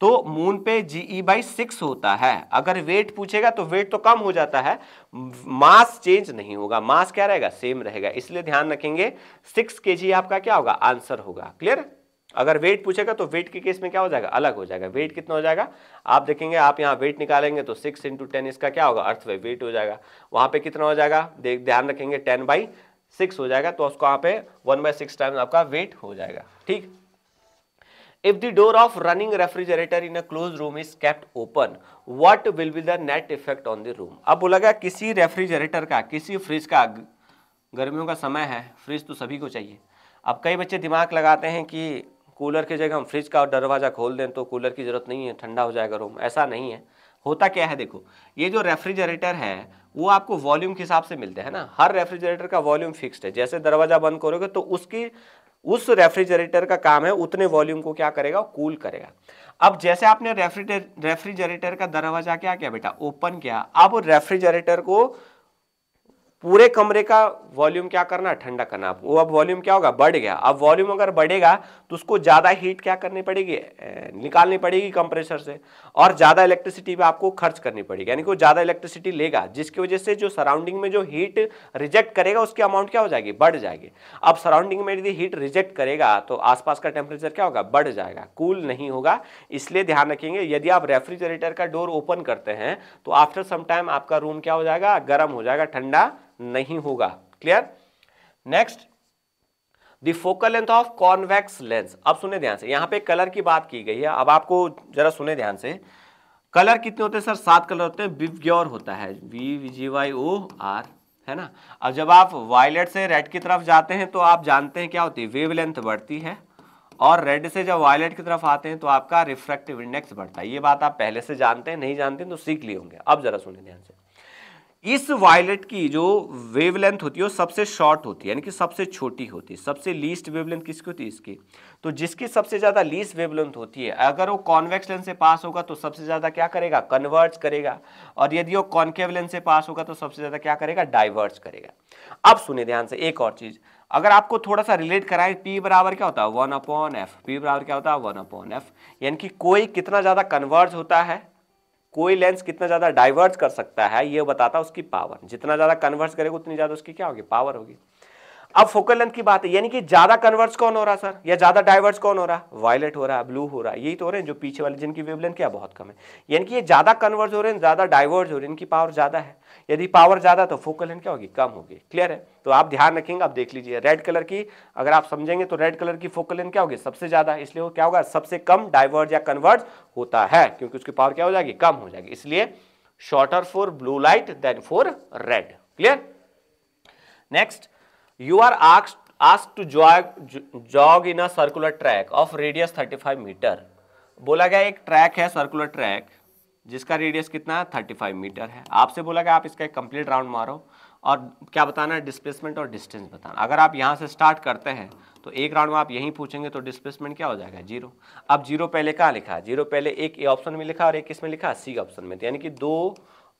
तो मून पे जीई बाई सिक्स होता है अगर वेट पूछेगा तो वेट तो कम हो जाता है मास चेंज नहीं होगा मास क्या रहेगा सेम रहेगा इसलिए ध्यान रखेंगे सिक्स के जी आपका क्या होगा आंसर होगा क्लियर अगर वेट पूछेगा तो वेट के केस में क्या हो जाएगा अलग हो जाएगा वेट कितना हो जाएगा आप देखेंगे आप यहाँ वेट निकालेंगे तो सिक्स इंटू टेन इसका क्या होगा अर्थ वेट हो जाएगा वहाँ पे कितना हो जाएगा देख ध्यान रखेंगे टेन बाई सिक्स हो जाएगा तो उसको वहाँ पे वन बाई सिक्स टाइम आपका वेट हो जाएगा ठीक if the door of running refrigerator in a close room is kept open what will be the net effect on the room अब बोला गया किसी रेफ्रिजरेटर का किसी फ्रिज का गर्मियों का समय है फ्रिज तो सभी को चाहिए अब कई बच्चे दिमाग लगाते हैं कि कूलर की जगह हम फ्रिज का दरवाज़ा खोल दें तो कूलर की ज़रूरत नहीं है ठंडा हो जाएगा रूम ऐसा नहीं है होता क्या है देखो ये जो रेफ्रिजरेटर है वो आपको वॉल्यूम के हिसाब से मिलते हैं ना हर रेफ्रिजरेटर का वॉल्यूम फिक्स्ड है जैसे दरवाज़ा बंद करोगे तो उसकी उस रेफ्रिजरेटर का काम है उतने वॉल्यूम को क्या करेगा कूल करेगा अब जैसे आपने रेफ्रिजरेटर का दरवाज़ा क्या किया बेटा ओपन किया अब रेफ्रिजरेटर को पूरे कमरे का वॉल्यूम क्या करना ठंडा करना वो अब वॉल्यूम क्या होगा बढ़ गया अब वॉल्यूम अगर बढ़ेगा तो उसको ज़्यादा हीट क्या करनी पड़ेगी निकालनी पड़ेगी कंप्रेसर से और ज़्यादा इलेक्ट्रिसिटी भी आपको खर्च करनी पड़ेगी यानी कि वो ज़्यादा इलेक्ट्रिसिटी लेगा जिसकी वजह से जो सराउंडिंग में जो हीट रिजेक्ट करेगा उसकी अमाउंट क्या हो जाएगी बढ़ जाएगी अब सराउंडिंग में यदि हीट रिजेक्ट करेगा तो आसपास का टेम्परेचर क्या होगा बढ़ जाएगा कूल नहीं होगा इसलिए ध्यान रखेंगे यदि आप रेफ्रिजरेटर का डोर ओपन करते हैं तो आफ्टर सम टाइम आपका रूम क्या हो जाएगा गर्म हो जाएगा ठंडा नहीं होगा clear next the focal length of convex lens अब सुने ध्यान से यहां पे कलर की बात की गई है अब आपको जरा सुने ध्यान से कलर कितने होते हैं सर सात कलर होते हैं विवग्योर होता है V G Y O R है ना अब जब आप वायलेट से रेड की तरफ जाते हैं तो आप जानते हैं क्या होती है वेव लेंथ बढ़ती है और रेड से जब वायलेट की तरफ आते हैं तो आपका रिफ्रैक्टिव इंडेक्स बढ़ता है ये बात आप पहले से जानते हैं नहीं जानते हैं, तो सीख लिए होंगे अब जरा सुने ध्यान से इस वायलेट की जो वेवलेंथ होती है वो सबसे शॉर्ट होती है यानी कि सबसे छोटी होती है सबसे लीस्ट वेवलेंथ किसकी होती है इसकी तो जिसकी सबसे ज़्यादा लीस्ट वेवलेंथ होती है अगर वो कॉन्वेक्स लेंस से पास होगा तो सबसे ज़्यादा क्या करेगा कन्वर्ज करेगा और यदि वो कॉन्केव लेंस से पास होगा तो सबसे ज़्यादा क्या करेगा डाइवर्ज करेगा अब सुने ध्यान से एक और चीज़ अगर आपको थोड़ा सा रिलेट कराए पी बराबर क्या होता है वन अपॉन एफ पी बराबर क्या होता है वन अपॉन एफ यानी कि कोई कितना ज़्यादा कन्वर्ज होता है कोई लेंस कितना ज़्यादा डाइवर्ज कर सकता है ये बताता है उसकी पावर जितना ज़्यादा कन्वर्स करेगा उतनी ज़्यादा उसकी क्या होगी पावर होगी अब फोकल लेंथ की बात है यानी कि ज्यादा कन्वर्स कौन हो रहा सर या ज्यादा डाइवर्स कौन हो रहा है वायलेट हो रहा है ब्लू हो रहा है यही तो हो रहे हैं जो पीछे वाले जिनकी लेंथ क्या बहुत कम है यानी कि ये ज्यादा कन्वर्स हो रहे हैं ज्यादा डाइवर्स हो रहे हैं इनकी पावर ज्यादा है यदि पावर ज्यादा तो फोकल लेंथ क्या होगी कम होगी क्लियर है तो आप ध्यान रखेंगे आप देख लीजिए रेड कलर की अगर आप समझेंगे तो रेड कलर की फोकल लेंथ क्या होगी सबसे ज्यादा इसलिए वो क्या होगा सबसे कम डाइवर्स या कन्वर्स होता है क्योंकि उसकी पावर क्या हो जाएगी कम हो जाएगी इसलिए shorter for blue light than for red clear next are are ask to jog jog in a circular track of radius thirty 35 metre बोला गया एक ट्रैक है सर्कुलर ट्रैक जिसका रेडियस कितना है 35 मीटर है आपसे बोला गया आप इसका एक कंप्लीट राउंड मारो और क्या बताना है डिस्प्लेसमेंट और डिस्टेंस बताना अगर आप यहाँ से स्टार्ट करते हैं तो एक राउंड में आप यहीं पूछेंगे तो डिस्प्लेसमेंट क्या हो जाएगा जीरो अब जीरो पहले कहाँ लिखा है जीरो पहले एक ए ऑप्शन में लिखा और एक किस में लिखा सी ऑप्शन में यानी कि दो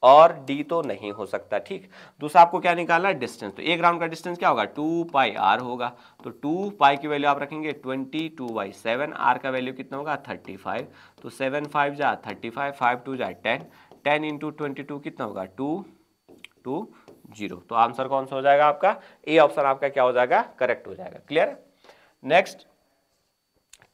और डी तो नहीं हो सकता ठीक दूसरा आपको क्या निकालना है डिस्टेंस तो एक राउंड का डिस्टेंस क्या होगा टू पाई आर होगा तो टू पाई की वैल्यू आप रखेंगे twenty two by seven R का वैल्यू कितना होगा थर्टी फाइव तो सेवन फाइव जा थर्टी फाइव फाइव टू जा ten ten into twenty two कितना होगा टू टू जीरो तो आंसर कौन सा हो जाएगा आपका ए ऑप्शन आपका क्या हो जाएगा करेक्ट हो जाएगा clear next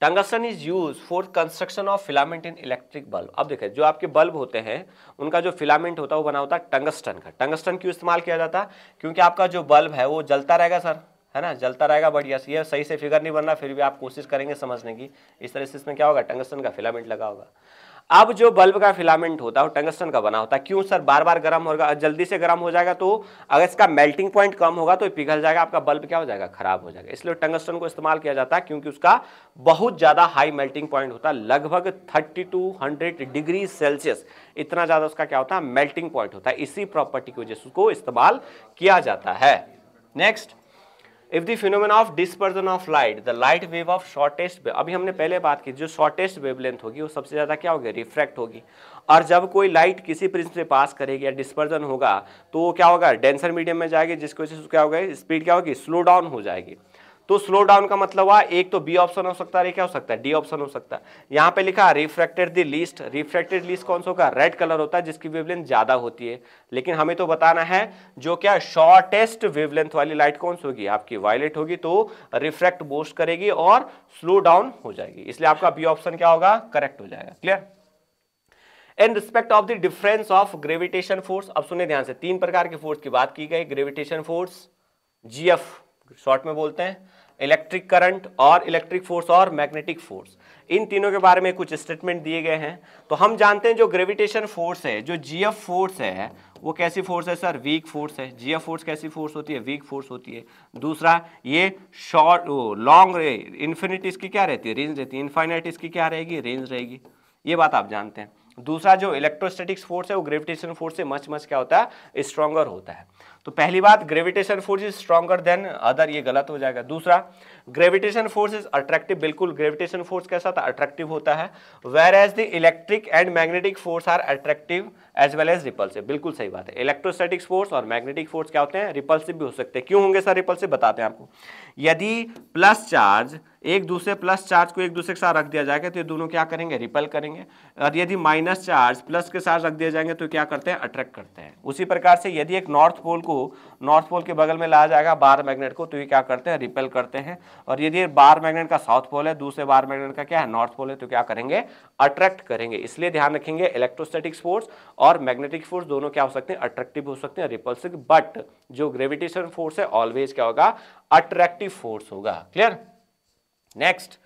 tungsten is use for construction of filament in electric bulb अब देखें जो आपके बल्ब होते हैं उनका जो फिलामेंट होता है वो बना होता है टंगस्टन का टंगस्टन क्यों इस्तेमाल किया जाता है क्योंकि आपका जो बल्ब है वो जलता रहेगा सर है ना जलता रहेगा बढ़िया ये सही से फिगर नहीं बनना फिर भी आप कोशिश करेंगे समझने की इस तरह से इसमें क्या होगा टंगस्टन का फिलामेंट लगा होगा अब जो बल्ब का फिलामेंट होता है वो टंगस्टन का बना होता है क्यों सर बार बार गर्म होगा जल्दी से गर्म हो जाएगा तो अगर इसका मेल्टिंग पॉइंट कम होगा तो पिघल जाएगा आपका बल्ब क्या हो जाएगा खराब हो जाएगा इसलिए टंगस्टन को इस्तेमाल किया जाता है क्योंकि उसका बहुत ज़्यादा हाई मेल्टिंग पॉइंट होता है लगभग thirty two hundred degree Celsius इतना ज़्यादा उसका क्या होता है मेल्टिंग पॉइंट होता है इसी प्रॉपर्टी की वजह से उसको इस्तेमाल किया जाता है next if the phenomena of dispersion of light the light wave of shortest wave अभी हमने पहले बात की जो शॉर्टेस्ट वेवलेंथ होगी वो सबसे ज़्यादा क्या होगी रिफ्रैक्ट होगी और जब कोई लाइट किसी प्रिंस से पास करेगी या डिस्पर्जन होगा तो क्या होगा डेंसर मीडियम में जाएगी जिसकी वजह से क्या होगा स्पीड क्या होगी स्लो डाउन हो जाएगी तो स्लो डाउन का मतलब हुआ एक तो बी ऑप्शन हो सकता है क्या हो सकता है डी ऑप्शन हो सकता है यहाँ पे लिखा refracted the least refracted least कौन सा होगा रेड कलर होता है जिसकी वेवलेंथ ज्यादा होती है लेकिन हमें तो बताना है जो क्या शॉर्टेस्ट वेवलेंथ वाली लाइट कौन सी होगी आपकी वायलेट होगी तो रिफ्रेक्ट बोस्ट करेगी और स्लो डाउन हो जाएगी इसलिए आपका बी ऑप्शन क्या होगा करेक्ट हो जाएगा clear in respect of the difference of gravitation force अब सुने ध्यान से तीन प्रकार के फोर्स की बात की गई ग्रेविटेशन फोर्स जीएफ शॉर्ट में बोलते हैं इलेक्ट्रिक करंट और इलेक्ट्रिक फोर्स और मैग्नेटिक फोर्स इन तीनों के बारे में कुछ स्टेटमेंट दिए गए हैं तो हम जानते हैं जो ग्रेविटेशन फोर्स है जो जी फोर्स है वो कैसी फोर्स है सर वीक फोर्स है जी फोर्स कैसी फोर्स होती है वीक फोर्स होती है दूसरा ये शॉर्ट लॉन्ग इन्फिनिट इसकी क्या रहती है रेंज रहती है इन्फाइनाइट इसकी क्या रहेगी रेंज रहेगी ये बात आप जानते हैं दूसरा जो इलेक्ट्रोस्टेटिक्स फोर्स है वो ग्रेविटेशन फोर्स से मच मच क्या होता है स्ट्रॉन्गर होता है तो पहली बात gravitation force is stronger than other ये गलत हो जाएगा दूसरा ग्रेविटेशन फोर्स इज अट्रैक्टिव बिल्कुल ग्रेविटेशन फोर्स कैसा था अट्रैक्टिव होता है whereas the electric and magnetic force are attractive as well as repulsive बिल्कुल सही बात है इलेक्ट्रोस्टैटिक फोर्स और मैग्नेटिक फोर्स क्या होते हैं रिपल्सिव भी हो सकते हैं क्यों होंगे सर रिपल्सिव बताते हैं आपको यदि प्लस चार्ज एक दूसरे प्लस चार्ज को एक दूसरे के साथ रख दिया जाएगा तो ये दोनों क्या करेंगे रिपल करेंगे और यदि माइनस चार्ज प्लस के साथ रख दिया जाएंगे तो क्या करते हैं अट्रैक्ट करते हैं उसी प्रकार से यदि एक नॉर्थ पोल को नॉर्थ पोल के बगल में लाया जाएगा बार मैग्नेट को तो ये क्या करते हैं रिपेल करते हैं और यदि बार मैग्नेट का साउथ पोल है दूसरे बार मैग्नेट का क्या है नॉर्थ पोल है तो क्या करेंगे अट्रैक्ट करेंगे इसलिए ध्यान रखेंगे इलेक्ट्रोस्टेटिक फोर्स और मैग्नेटिक फोर्स दोनों क्या हो सकते हैं अट्रैक्टिव हो सकते हैं रिपल्सिव बट जो ग्रेविटेशन फोर्स है ऑलवेज क्या होगा अट्रैक्टिव फोर्स होगा clear next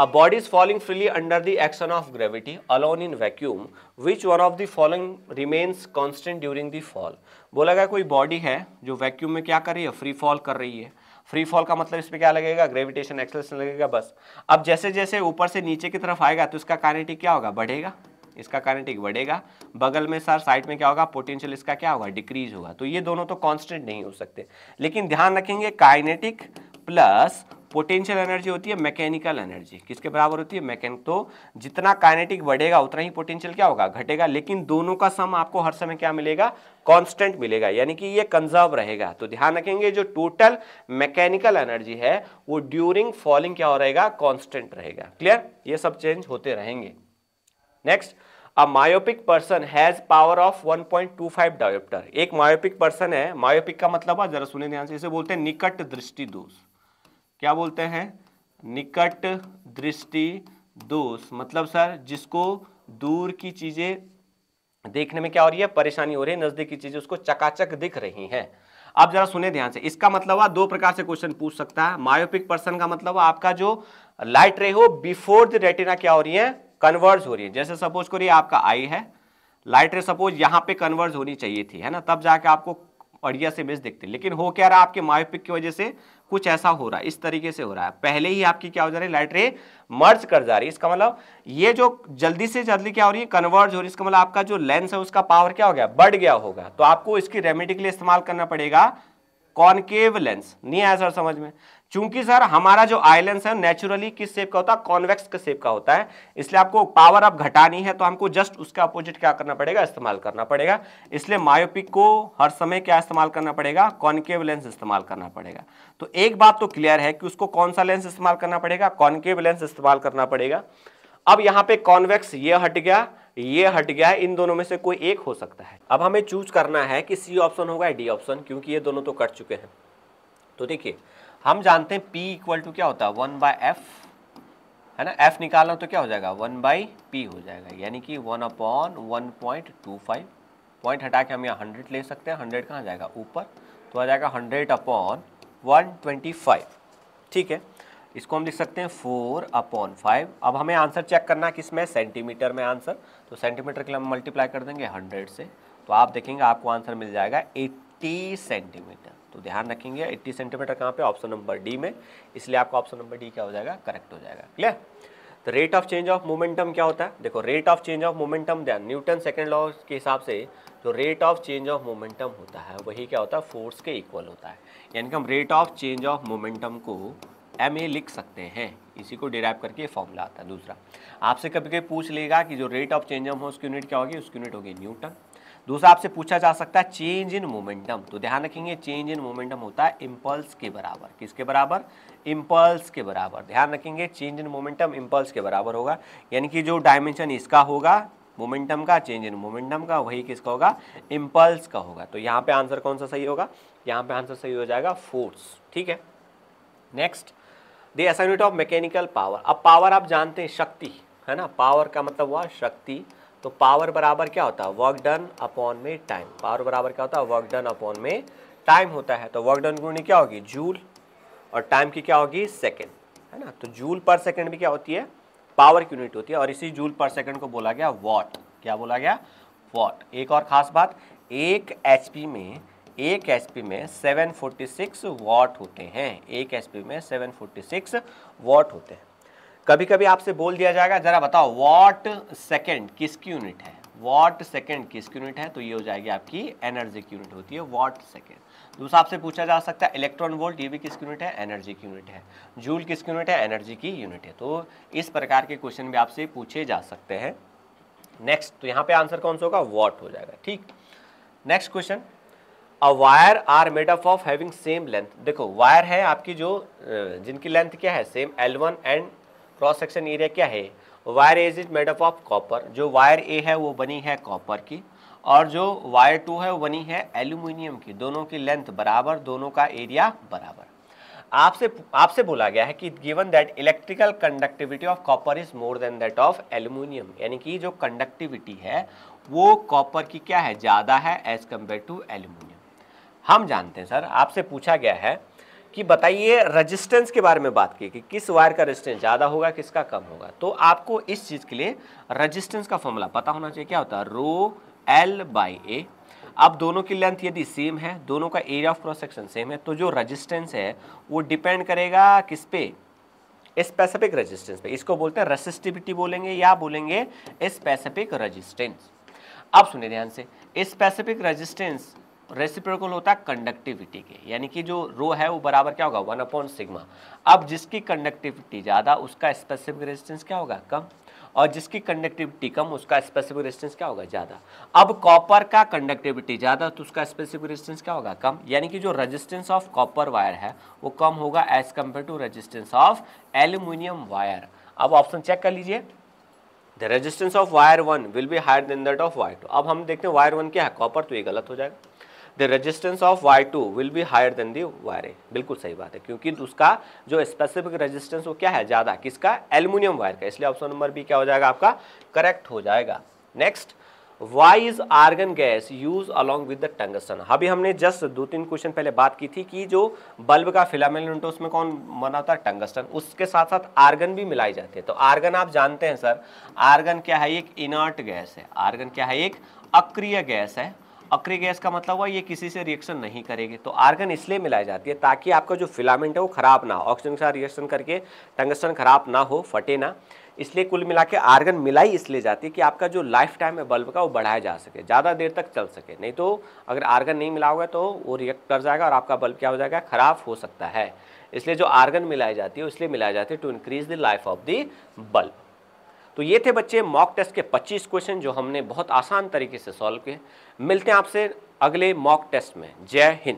a body is falling freely under the action of gravity alone in vacuum which one of the following remains constant during the fall बोला गया कोई बॉडी है जो वैक्यूम में क्या कर रही है फ्री फॉल कर रही है फ्री फॉल का मतलब इसमें क्या लगेगा ग्रेविटेशन एक्सलेशन लगेगा बस अब जैसे जैसे ऊपर से नीचे की तरफ आएगा तो इसका कानेटिक क्या होगा बढ़ेगा इसका कानेटिक बढ़ेगा बगल में सर साइड में क्या होगा पोटेंशियल इसका क्या होगा डिक्रीज होगा तो ये दोनों तो कांस्टेंट नहीं हो सकते लेकिन ध्यान रखेंगे काइनेटिक प्लस पोटेंशियल एनर्जी होती है मैकेनिकल एनर्जी किसके बराबर होती है मैकेनिक तो जितना काइनेटिक बढ़ेगा उतना ही पोटेंशियल क्या होगा घटेगा लेकिन दोनों का सम आपको हर समय क्या मिलेगा कांस्टेंट मिलेगा यानी कि ये कंजर्व रहेगा तो ध्यान रखेंगे जो टोटल मैकेनिकल एनर्जी है वो ड्यूरिंग फॉलिंग क्या हो रहेगा कॉन्स्टेंट रहेगा क्लियर ये सब चेंज होते रहेंगे next a myopic person has power of 1.25 dioptre एक मायोपिक पर्सन है मायोपिक का मतलब हाँ, जरा सुने ध्यान से इसे बोलते हैं निकट दृष्टि दोष क्या बोलते हैं निकट दृष्टि दोष मतलब सर जिसको दूर की चीज़ें देखने में क्या हो रही है परेशानी हो रही है नज़दीक की चीज़ें उसको चकाचक दिख रही हैं आप जरा सुने ध्यान से इसका मतलब दो प्रकार से क्वेश्चन पूछ सकता है मायोपिक पर्सन का मतलब आपका जो लाइट रे हो बिफोर द रेटिना क्या हो रही है कन्वर्ज हो रही है जैसे सपोज करिए आपका आई है लाइट रे सपोज यहाँ पे कन्वर्ज होनी चाहिए थी है ना तब जाके आपको बढ़िया से मिस दिखती लेकिन हो क्या रहा आपके मायोपिक की वजह से कुछ ऐसा हो रहा है इस तरीके से हो रहा है पहले ही आपकी क्या हो जा रही है लाइट रे मर्ज कर जा रही है इसका मतलब ये जो जल्दी से जल्दी क्या हो रही है कन्वर्ज हो रही है इसका मतलब आपका जो लेंस है उसका पावर क्या हो गया बढ़ गया होगा तो आपको इसकी रेमेडी के लिए इस्तेमाल करना पड़ेगा कॉनकेव लेंस नहीं आया सर समझ में चूंकि सर हमारा जो आइलैंड है नेचुरली किस शेप का होता है कॉन्वेक्स के शेप का होता है इसलिए आपको पावर अब घटानी है तो हमको जस्ट उसका अपोजिट क्या करना पड़ेगा इस्तेमाल करना पड़ेगा इसलिए मायोपिक को हर समय क्या इस्तेमाल करना पड़ेगा कॉन्केव लेंस इस्तेमाल करना पड़ेगा तो एक बात तो क्लियर है कि उसको कौन सा लेंस इस्तेमाल करना पड़ेगा कॉन्केव लेंस इस्तेमाल करना पड़ेगा अब यहाँ पे कॉन्वेक्स ये हट गया ये हट गया इन दोनों में से कोई एक हो सकता है अब हमें चूज करना है कि सी ऑप्शन होगा डी ऑप्शन क्योंकि ये दोनों तो कट चुके हैं तो देखिए हम जानते हैं P इक्वल टू क्या होता है वन बाय एफ है ना F निकालना तो क्या हो जाएगा वन बाई पी हो जाएगा यानी कि one upon one point two five point हटा के हम यहाँ हंड्रेड ले सकते हैं हंड्रेड कहाँ जाएगा ऊपर तो आ जाएगा hundred upon one twenty five ठीक है इसको हम लिख सकते हैं फोर अपॉन फाइव अब हमें आंसर चेक करना किस में सेंटीमीटर में आंसर तो सेंटीमीटर के लिए हम मल्टीप्लाई कर देंगे हंड्रेड से तो आप देखेंगे आपको आंसर मिल जाएगा एट्टी सेंटीमीटर तो ध्यान रखेंगे 80 सेंटीमीटर कहाँ पे ऑप्शन नंबर डी में इसलिए आपका ऑप्शन नंबर डी क्या हो जाएगा करेक्ट हो जाएगा क्लियर तो rate of change of momentum क्या होता है देखो rate of change of momentum ध्यान न्यूटन सेकेंड लॉ के हिसाब से जो rate of change of momentum होता है वही क्या होता है फोर्स के इक्वल होता है यानी कि हम rate of change of momentum को एम ए लिख सकते हैं इसी को डिराइव करके ये फॉर्मूला आता है दूसरा आपसे कभी कभी पूछ लेगा कि जो रेट ऑफ चेंज ऑफ हो उसकी यूनिट क्या होगी उसकी यूनिट होगी न्यूटन दूसरा आपसे पूछा जा सकता है चेंज इन मोमेंटम तो ध्यान रखेंगे चेंज इन मोमेंटम होता है इम्पल्स के बराबर किसके बराबर इम्पल्स के बराबर ध्यान रखेंगे चेंज इन मोमेंटम इम्पल्स के बराबर होगा यानी कि जो डायमेंशन इसका होगा मोमेंटम का चेंज इन मोमेंटम का वही किसका होगा इम्पल्स का होगा तो यहाँ पे आंसर कौन सा सही होगा यहाँ पे आंसर सही हो जाएगा फोर्स ठीक है next the assignment of mechanical power अब पावर आप जानते हैं शक्ति है ना पावर का मतलब हुआ शक्ति तो पावर बराबर क्या होता है वर्क डन अपॉन में टाइम पावर बराबर क्या होता है वर्क डन अपॉन में टाइम होता है तो वर्क डन गुणी क्या होगी जूल और टाइम की क्या होगी सेकेंड है ना तो जूल पर सेकेंड भी क्या होती है पावर की यूनिट होती है और इसी जूल पर सेकेंड को बोला गया वॉट क्या बोला गया वॉट एक और ख़ास बात एक एच में एक एच में 746 वॉट होते हैं एक एच में 746 वॉट होते हैं कभी कभी आपसे बोल दिया जाएगा जरा बताओ वॉट सेकेंड किसकी यूनिट है वॉट सेकेंड किसकी यूनिट है तो ये हो जाएगी आपकी एनर्जी की यूनिट होती है वॉट सेकेंड दूसरा आपसे पूछा जा सकता है इलेक्ट्रॉन वोल्ट ये भी किसकी यूनिट है एनर्जी की यूनिट है जूल किसकी यूनिट है एनर्जी की यूनिट है तो इस प्रकार के क्वेश्चन भी आपसे पूछे जा सकते हैं नेक्स्ट तो यहाँ पे आंसर कौन सा होगा वॉट हो जाएगा ठीक next question a wire are made up of having same length देखो वायर है आपकी जो जिनकी लेंथ क्या है same L one and cross section area क्या है wire A is made up of copper जो वायर ए है वो बनी है कॉपर की और जो वायर टू है वो बनी है एल्यूमिनियम की दोनों की लेंथ बराबर दोनों का एरिया बराबर आपसे आपसे बोला गया है कि given that electrical conductivity of copper is more than that of aluminium यानी कि जो कंडक्टिविटी है वो कॉपर की क्या है ज़्यादा है एज कम्पेयर टू एल्यूमिनियम हम जानते हैं सर आपसे पूछा गया है कि बताइए रेजिस्टेंस के बारे में बात की कि किस वायर का रेजिस्टेंस ज़्यादा होगा किसका कम होगा तो आपको इस चीज़ के लिए रेजिस्टेंस का फॉर्मूला पता होना चाहिए क्या होता है रो एल बाई ए अब दोनों की लेंथ यदि सेम है दोनों का area of cross section same है तो जो रजिस्टेंस है वो डिपेंड करेगा किस पे स्पेसिफिक रजिस्टेंस पे इसको बोलते हैं रेसिस्टिविटी बोलेंगे या बोलेंगे स्पेसिफिक रजिस्टेंस अब सुनिए ध्यान से स्पेसिफिक रेजिस्टेंस रेसिप्रोकल होता है कंडक्टिविटी के यानी कि जो रो है वो बराबर क्या होगा वन अपॉन सिग्मा अब जिसकी कंडक्टिविटी ज़्यादा उसका स्पेसिफिक रेजिस्टेंस क्या होगा कम और जिसकी कंडक्टिविटी कम उसका स्पेसिफिक रेजिस्टेंस क्या होगा ज़्यादा अब कॉपर का कंडक्टिविटी ज़्यादा तो उसका स्पेसिफिक रेजिस्टेंस क्या होगा कम यानी कि जो रेजिस्टेंस ऑफ कॉपर वायर है वो कम होगा as compared to resistance of aluminium wire अब ऑप्शन चेक कर लीजिए the resistance of wire one will be higher than that of wire two अब हम देखते हैं वायर वन क्या है कॉपर तो ये गलत हो जाएगा the resistance of wire two will be higher than the wire A बिल्कुल सही बात है क्योंकि उसका जो स्पेसिफिक रेजिस्टेंस वो क्या है ज़्यादा किसका एल्यूमिनियम वायर का इसलिए ऑप्शन नंबर बी क्या हो जाएगा आपका करेक्ट हो जाएगा next why is argon gas use along with the tungsten अभी हमने जस्ट दो तीन क्वेश्चन पहले बात की थी कि जो बल्ब का फिलामेंट होता है उसमें कौन बना होता है टंगस्टन उसके साथ साथ आर्गन भी मिलाई जाती है तो आर्गन आप जानते हैं सर आर्गन क्या है एक इनर्ट गैस है आर्गन क्या है एक अक्रिय गैस है अक्री गैस का मतलब हुआ ये किसी से रिएक्शन नहीं करेगी तो आर्गन इसलिए मिलाई जाती है ताकि आपका जो फिलामेंट है वो खराब ना हो ऑक्सीजन के साथ रिएक्शन करके टंगस्टन खराब ना हो फटे ना इसलिए कुल मिला के आर्गन मिलाई इसलिए जाती है कि आपका जो लाइफ टाइम है बल्ब का वो बढ़ाया जा सके ज़्यादा देर तक चल सके नहीं तो अगर आर्गन नहीं मिला होगा तो वो रिएक्ट कर जाएगा और आपका बल्ब क्या हो जाएगा खराब हो सकता है इसलिए जो आर्गन मिलाई जाती है इसलिए मिलाई जाती है to increase the life of the bulb तो ये थे बच्चे मॉक टेस्ट के 25 क्वेश्चन जो हमने बहुत आसान तरीके से सॉल्व किए मिलते हैं आपसे अगले मॉक टेस्ट में जय हिंद